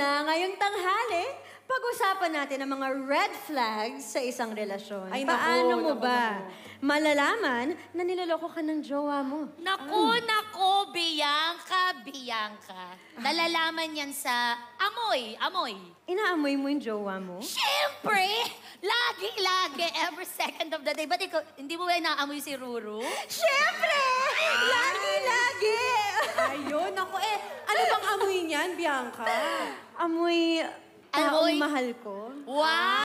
Na ngayong tanghali, pag-usapan natin ang mga red flags sa isang relasyon. Ay, naku, Paano mo naku, ba malalaman na niloloko ka ng jowa mo? Naku, nako, hmm. naku, Bianca, Bianca. Nalalaman yan sa amoy, amoy. Inaamoy mo yung jowa mo? Siyempre! Lagi, lagi, every second of the day. Ba't ikaw, hindi mo ba inaamoy si Ruru? Siyempre! yan, Bianca? Amoy taong Amoy- mahal ko. Wow!